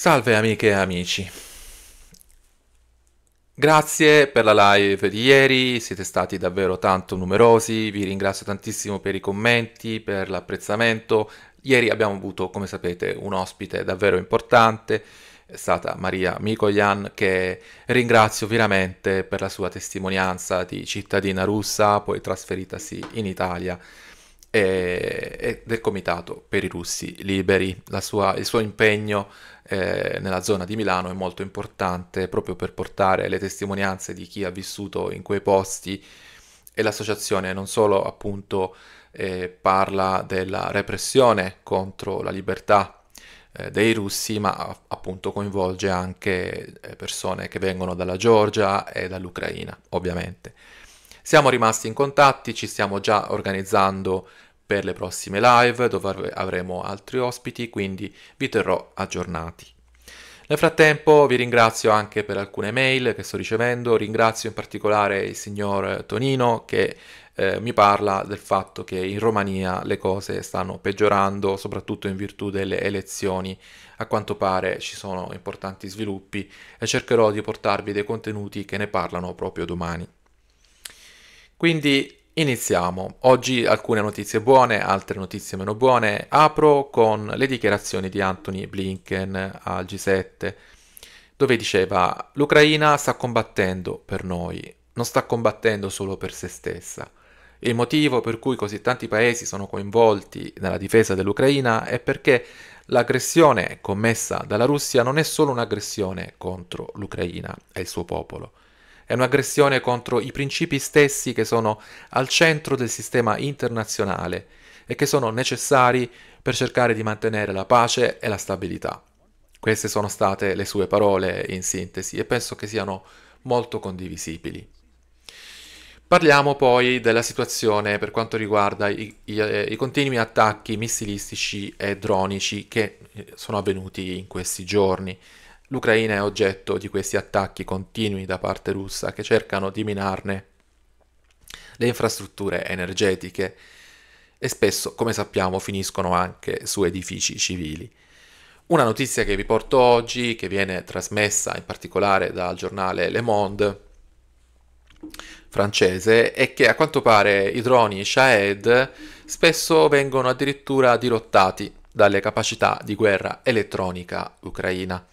Salve amiche e amici. Grazie per la live di ieri, siete stati davvero tanto numerosi, vi ringrazio tantissimo per i commenti, per l'apprezzamento. Ieri abbiamo avuto, come sapete, un ospite davvero importante, è stata Maria Mikoyan che ringrazio veramente per la sua testimonianza di cittadina russa, poi trasferitasi in Italia e, eh, del Comitato per i Russi Liberi, sua, il suo impegno eh, nella zona di Milano è molto importante proprio per portare le testimonianze di chi ha vissuto in quei posti e l'associazione non solo appunto eh, parla della repressione contro la libertà eh, dei russi, ma appunto coinvolge anche eh, persone che vengono dalla Georgia e dall'Ucraina, ovviamente. Siamo rimasti in contatti, ci stiamo già organizzando per le prossime live dove avremo altri ospiti, quindi vi terrò aggiornati. Nel frattempo vi ringrazio anche per alcune mail che sto ricevendo, ringrazio in particolare il signor Tonino che eh, mi parla del fatto che in Romania le cose stanno peggiorando, soprattutto in virtù delle elezioni. A quanto pare ci sono importanti sviluppi e cercherò di portarvi dei contenuti che ne parlano proprio domani. Quindi Iniziamo. Oggi alcune notizie buone, altre notizie meno buone. Apro con le dichiarazioni di Anthony Blinken al G7, dove diceva l'Ucraina sta combattendo per noi, non sta combattendo solo per se stessa. Il motivo per cui così tanti paesi sono coinvolti nella difesa dell'Ucraina è perché l'aggressione commessa dalla Russia non è solo un'aggressione contro l'Ucraina e il suo popolo è un'aggressione contro i principi stessi che sono al centro del sistema internazionale e che sono necessari per cercare di mantenere la pace e la stabilità. Queste sono state le sue parole in sintesi e penso che siano molto condivisibili. Parliamo poi della situazione per quanto riguarda i, i, eh, i, continui attacchi missilistici e dronici che eh, sono avvenuti in questi giorni. L'Ucraina è oggetto di questi attacchi continui da parte russa che cercano di minarne le infrastrutture energetiche e spesso, come sappiamo, finiscono anche su edifici civili. Una notizia che vi porto oggi, che viene trasmessa in particolare dal giornale Le Monde francese, è che a quanto pare i droni Shahed spesso vengono addirittura dirottati dalle capacità di guerra elettronica ucraina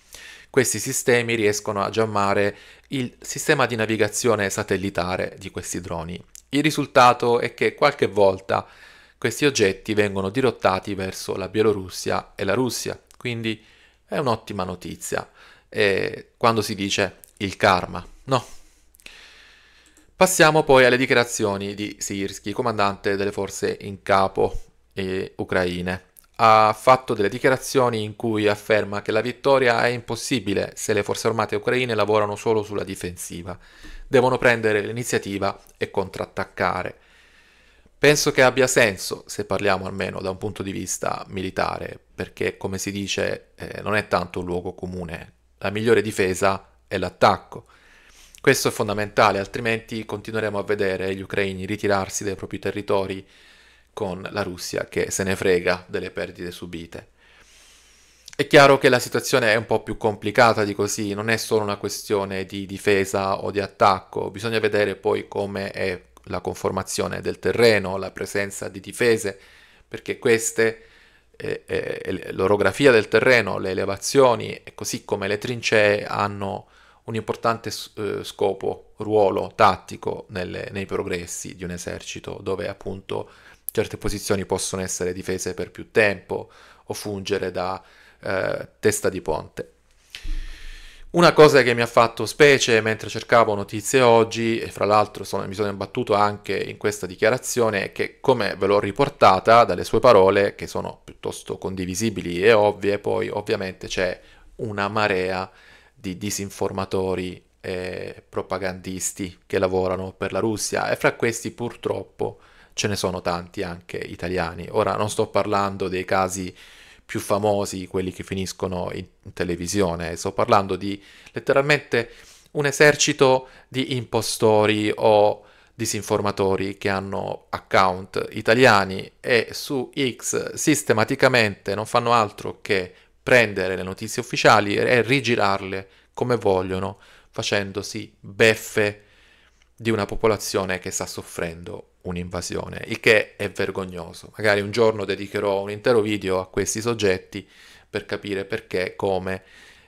questi sistemi riescono a giammare il sistema di navigazione satellitare di questi droni. Il risultato è che qualche volta questi oggetti vengono dirottati verso la Bielorussia e la Russia, quindi è un'ottima notizia. E quando si dice il karma, no. Passiamo poi alle dichiarazioni di Sirski, comandante delle forze in capo eh, ucraine ha fatto delle dichiarazioni in cui afferma che la vittoria è impossibile se le forze armate ucraine lavorano solo sulla difensiva, devono prendere l'iniziativa e contrattaccare. Penso che abbia senso, se parliamo almeno da un punto di vista militare, perché come si dice eh, non è tanto un luogo comune, la migliore difesa è l'attacco. Questo è fondamentale, altrimenti continueremo a vedere gli ucraini ritirarsi dai propri territori con la Russia che se ne frega delle perdite subite. È chiaro che la situazione è un po' più complicata di così, non è solo una questione di difesa o di attacco, bisogna vedere poi come è la conformazione del terreno, la presenza di difese, perché queste, eh, eh, l'orografia del terreno, le elevazioni, così come le trincee, hanno un importante eh, scopo, ruolo tattico nelle, nei progressi di un esercito, dove appunto Certe posizioni possono essere difese per più tempo o fungere da eh, testa di ponte. Una cosa che mi ha fatto specie mentre cercavo notizie oggi, e fra l'altro sono, mi sono imbattuto anche in questa dichiarazione, è che come ve l'ho riportata dalle sue parole, che sono piuttosto condivisibili e ovvie, poi ovviamente c'è una marea di disinformatori e propagandisti che lavorano per la Russia e fra questi purtroppo ce ne sono tanti anche italiani. Ora non sto parlando dei casi più famosi, quelli che finiscono in televisione, sto parlando di letteralmente un esercito di impostori o disinformatori che hanno account italiani e su X sistematicamente non fanno altro che prendere le notizie ufficiali e rigirarle come vogliono, facendosi beffe di una popolazione che sta soffrendo un'invasione, il che è vergognoso. Magari un giorno dedicherò un intero video a questi soggetti per capire perché, come,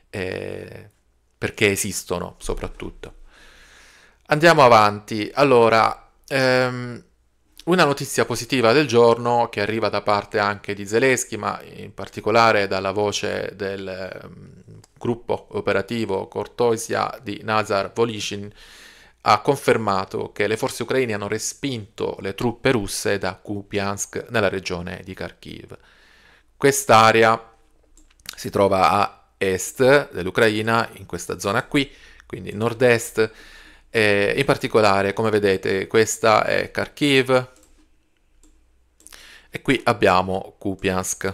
eh, perché esistono soprattutto. Andiamo avanti. Allora, ehm, una notizia positiva del giorno che arriva da parte anche di Zelensky, ma in particolare dalla voce del um, gruppo operativo Cortoisia di Nazar Volishin, ha confermato che le forze ucraine hanno respinto le truppe russe da Kupiansk nella regione di Kharkiv. Quest'area si trova a est dell'Ucraina, in questa zona qui, quindi nord-est, e in particolare, come vedete, questa è Kharkiv e qui abbiamo Kupiansk.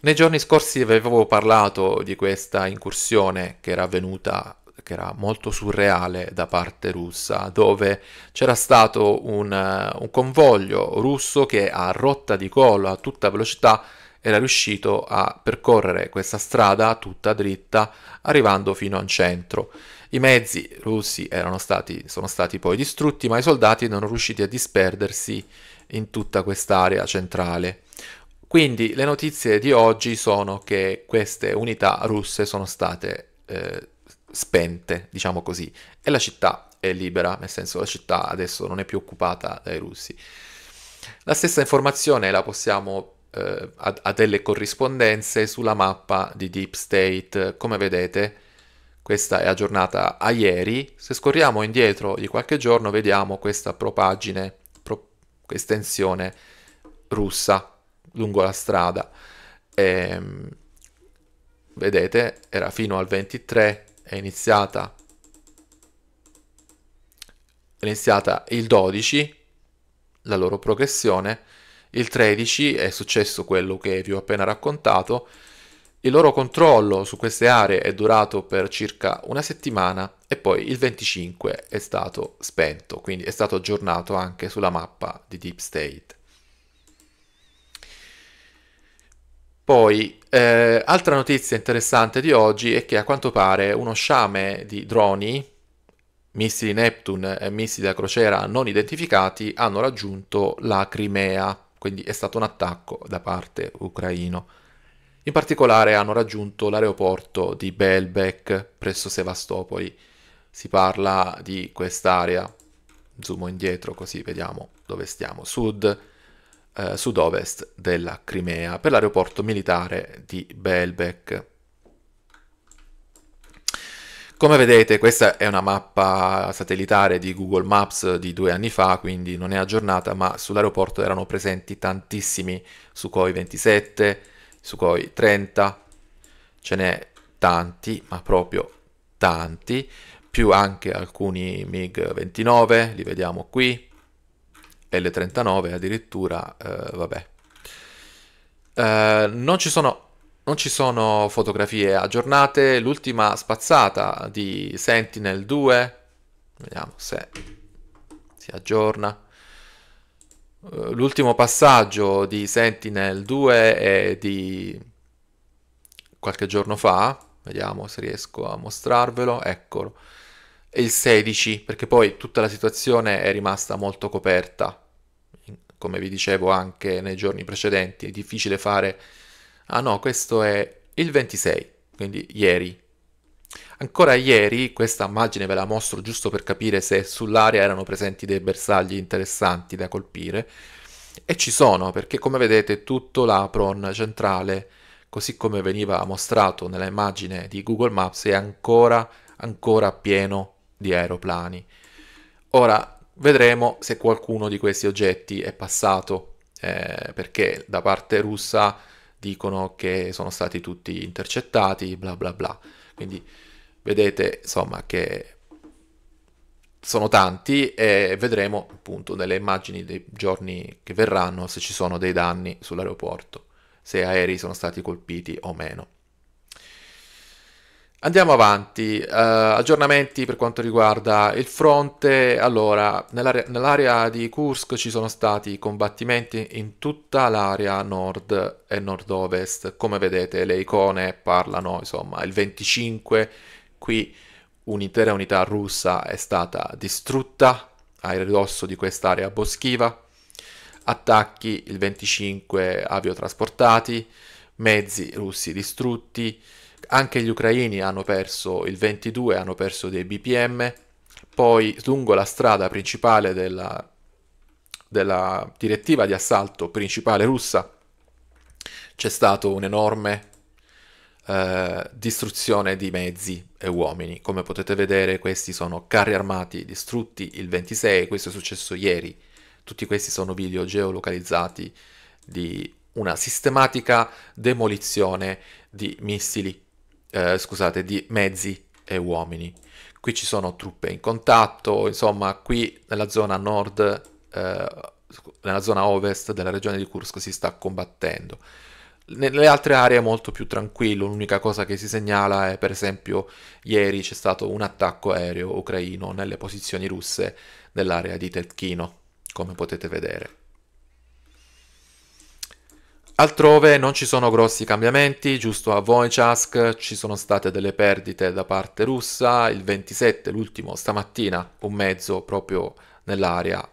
Nei giorni scorsi avevo parlato di questa incursione che era avvenuta che era molto surreale da parte russa, dove c'era stato un, eh, un convoglio russo che a rotta di collo a tutta velocità era riuscito a percorrere questa strada tutta dritta arrivando fino al centro. I mezzi russi stati, sono stati poi distrutti, ma i soldati non sono riusciti a disperdersi in tutta quest'area centrale. Quindi le notizie di oggi sono che queste unità russe sono state eh, spente, diciamo così, e la città è libera, nel senso la città adesso non è più occupata dai russi. La stessa informazione la possiamo eh, a, a delle corrispondenze sulla mappa di Deep State, come vedete questa è aggiornata a ieri, se scorriamo indietro di qualche giorno vediamo questa propagine, pro, estensione russa lungo la strada. E, ehm, vedete, era fino al 23 è iniziata, è iniziata il 12, la loro progressione, il 13 è successo quello che vi ho appena raccontato, il loro controllo su queste aree è durato per circa una settimana e poi il 25 è stato spento, quindi è stato aggiornato anche sulla mappa di Deep State. Poi, eh, altra notizia interessante di oggi è che a quanto pare uno sciame di droni, missili Neptune e missili da crociera non identificati, hanno raggiunto la Crimea, quindi è stato un attacco da parte ucraino. In particolare hanno raggiunto l'aeroporto di Belbek presso Sevastopoli. Si parla di quest'area. Zoom indietro così vediamo dove stiamo. Sud eh, sud-ovest della Crimea per l'aeroporto militare di Belbek. Come vedete questa è una mappa satellitare di Google Maps di due anni fa, quindi non è aggiornata, ma sull'aeroporto erano presenti tantissimi Sukhoi 27, Sukhoi 30, ce n'è tanti, ma proprio tanti, più anche alcuni MiG 29, li vediamo qui, l39 addirittura, eh, vabbè. Eh, non, ci sono, non, ci sono, fotografie aggiornate, l'ultima spazzata di Sentinel 2, vediamo se si aggiorna. Eh, l'ultimo passaggio di Sentinel 2 è di qualche giorno fa, vediamo se riesco a mostrarvelo, eccolo È il 16, perché poi tutta la situazione è rimasta molto coperta come vi dicevo anche nei giorni precedenti, è difficile fare... Ah no, questo è il 26, quindi ieri. Ancora ieri, questa immagine ve la mostro giusto per capire se sull'area erano presenti dei bersagli interessanti da colpire, e ci sono, perché come vedete tutto l'apron centrale, così come veniva mostrato nella immagine di Google Maps, è ancora, ancora pieno di aeroplani. Ora, Vedremo se qualcuno di questi oggetti è passato, eh, perché da parte russa dicono che sono stati tutti intercettati, bla bla bla. Quindi vedete insomma che sono tanti e vedremo appunto nelle immagini dei giorni che verranno se ci sono dei danni sull'aeroporto, se aerei sono stati colpiti o meno. Andiamo avanti, uh, aggiornamenti per quanto riguarda il fronte. Allora, nell'area, nell'area, di Kursk ci sono stati combattimenti in tutta l'area nord e nord-ovest. Come vedete le icone parlano, insomma, il 25 qui un'intera unità russa è stata distrutta a ridosso di quest'area boschiva. Attacchi il 25 aviotrasportati, mezzi russi distrutti. Anche gli ucraini hanno perso il 22, hanno perso dei BPM, poi lungo la strada principale della, della direttiva di assalto principale russa c'è stata un'enorme eh, distruzione di mezzi e uomini. Come potete vedere questi sono carri armati distrutti il 26, questo è successo ieri. Tutti questi sono video geolocalizzati di una sistematica demolizione di missili eh, scusate, di mezzi e uomini. Qui ci sono truppe in contatto, insomma, qui nella zona nord, eh, nella zona ovest della regione di Kursk si sta combattendo. Nelle altre aree è molto più tranquillo, l'unica cosa che si segnala è per esempio ieri c'è stato un attacco aereo ucraino nelle posizioni russe nell'area di Tetkino, come potete vedere. Altrove non ci sono grossi cambiamenti, giusto a Voichask ci sono state delle perdite da parte russa, il 27, l'ultimo, stamattina, un mezzo proprio nell'area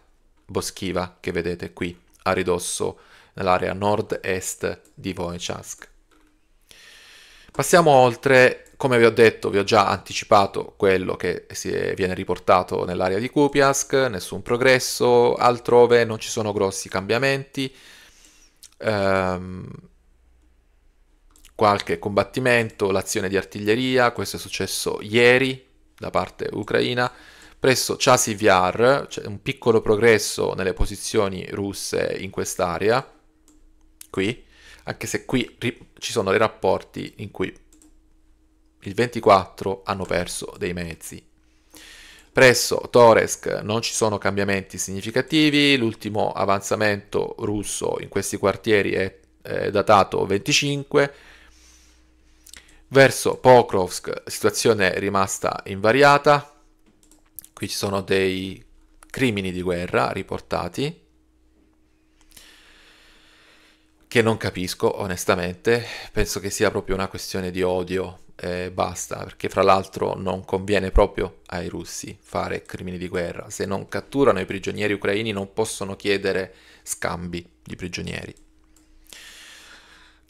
boschiva che vedete qui, a ridosso, nell'area nord-est di Voichask. Passiamo oltre, come vi ho detto, vi ho già anticipato quello che è, viene riportato nell'area di Kupiask, nessun progresso, altrove non ci sono grossi cambiamenti, ehm, qualche combattimento, l'azione di artiglieria, questo è successo ieri da parte ucraina, presso Chasi Vyar, c'è un piccolo progresso nelle posizioni russe in quest'area, qui, anche se qui ci sono dei rapporti in cui il 24 hanno perso dei mezzi Presso Toresc non ci sono cambiamenti significativi, l'ultimo avanzamento russo in questi quartieri è eh, datato 25. Verso Pokrovsk situazione è rimasta invariata, qui ci sono dei crimini di guerra riportati che non capisco onestamente, penso che sia proprio una questione di odio eh, basta, perché fra l'altro non conviene proprio ai russi fare crimini di guerra. Se non catturano i prigionieri ucraini non possono chiedere scambi di prigionieri.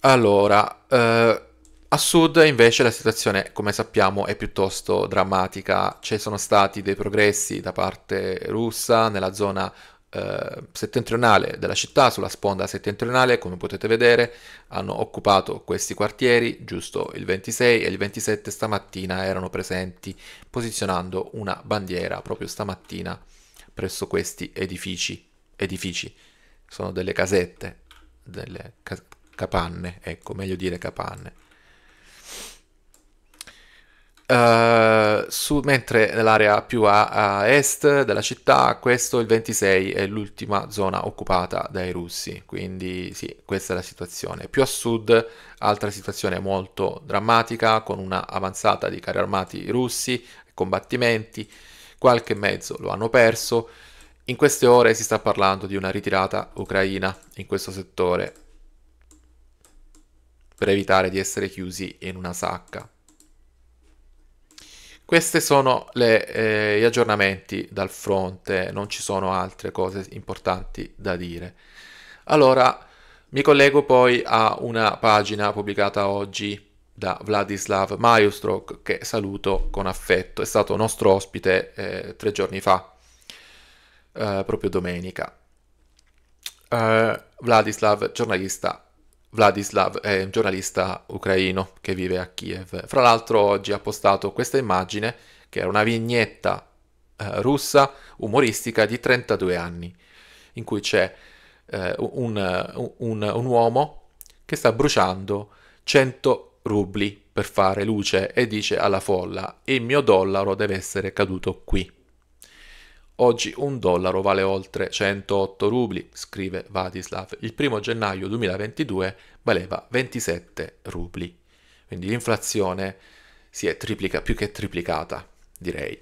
Allora, eh, a sud invece la situazione, come sappiamo, è piuttosto drammatica. Ci sono stati dei progressi da parte russa nella zona eh, settentrionale della città, sulla sponda settentrionale, come potete vedere, hanno occupato questi quartieri, giusto il 26 e il 27 stamattina erano presenti, posizionando una bandiera proprio stamattina presso questi edifici. Edifici sono delle casette, delle ca- capanne, ecco, meglio dire capanne. Eh, su, mentre nell'area più a, a, est della città, questo il 26 è l'ultima zona occupata dai russi, quindi sì, questa è la situazione. Più a sud, altra situazione molto drammatica, con una avanzata di carri armati russi, combattimenti, qualche mezzo lo hanno perso. In queste ore si sta parlando di una ritirata ucraina in questo settore per evitare di essere chiusi in una sacca. Questi sono le, eh, gli aggiornamenti dal fronte, non ci sono altre cose importanti da dire. Allora, mi collego poi a una pagina pubblicata oggi da Vladislav Majustrok, che saluto con affetto, è stato nostro ospite eh, tre giorni fa, eh, proprio domenica. Eh, Vladislav, giornalista Vladislav è un giornalista ucraino che vive a Kiev. Fra l'altro oggi ha postato questa immagine che era una vignetta eh, russa umoristica di 32 anni in cui c'è eh, un, un, un uomo che sta bruciando 100 rubli per fare luce e dice alla folla il mio dollaro deve essere caduto qui. Oggi un dollaro vale oltre 108 rubli, scrive Vadislav. Il primo gennaio 2022 valeva 27 rubli. Quindi l'inflazione si è triplica, più che triplicata, direi.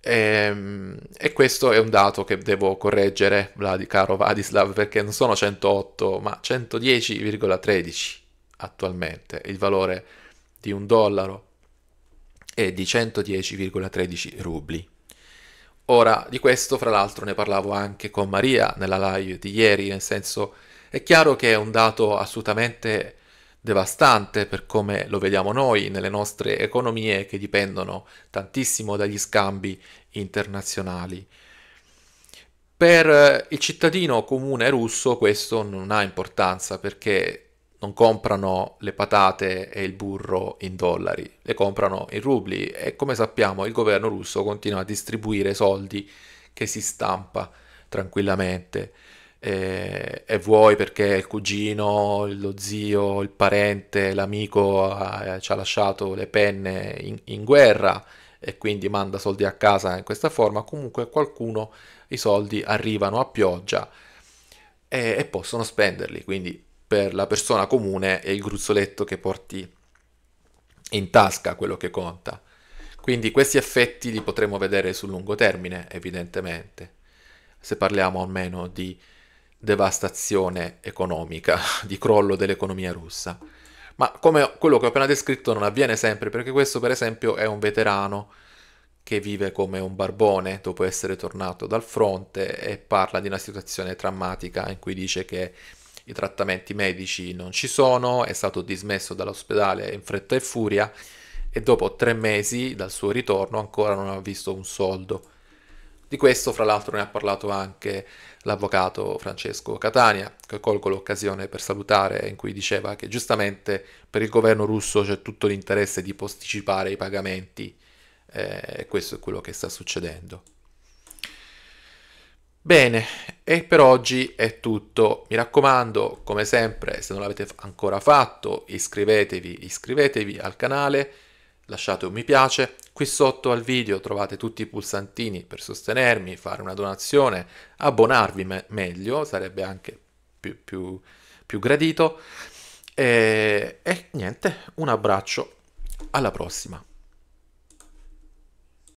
E, ehm, e, questo è un dato che devo correggere, caro Vladislav, perché non sono 108, ma 110,13 attualmente. Il valore di un dollaro è di 110,13 rubli. Ora, di questo, fra l'altro, ne parlavo anche con Maria nella live di ieri, nel senso è chiaro che è un dato assolutamente devastante per come lo vediamo noi nelle nostre economie che dipendono tantissimo dagli scambi internazionali. Per il cittadino comune russo questo non ha importanza perché non comprano le patate e il burro in dollari, le comprano in rubli e come sappiamo il governo russo continua a distribuire soldi che si stampa tranquillamente. E, eh, e vuoi perché il cugino, lo zio, il parente, l'amico ha, ci ha lasciato le penne in, in guerra e quindi manda soldi a casa in questa forma, comunque qualcuno i soldi arrivano a pioggia e, e possono spenderli, quindi per la persona comune è il gruzzoletto che porti in tasca quello che conta. Quindi questi effetti li potremo vedere sul lungo termine, evidentemente, se parliamo almeno di devastazione economica, di crollo dell'economia russa. Ma come quello che ho appena descritto non avviene sempre, perché questo per esempio è un veterano che vive come un barbone dopo essere tornato dal fronte e parla di una situazione drammatica in cui dice che i trattamenti medici non ci sono, è stato dismesso dall'ospedale in fretta e furia e dopo tre mesi dal suo ritorno ancora non ha visto un soldo. Di questo, fra l'altro, ne ha parlato anche l'avvocato Francesco Catania, che colgo l'occasione per salutare, in cui diceva che giustamente per il governo russo c'è tutto l'interesse di posticipare i pagamenti eh, e questo è quello che sta succedendo. Bene, e per oggi è tutto, mi raccomando, come sempre, se non l'avete ancora fatto, iscrivetevi, iscrivetevi al canale, lasciate un mi piace, qui sotto al video trovate tutti i pulsantini per sostenermi, fare una donazione, abbonarvi me meglio, sarebbe anche più, più, più gradito, e, e niente, un abbraccio, alla prossima!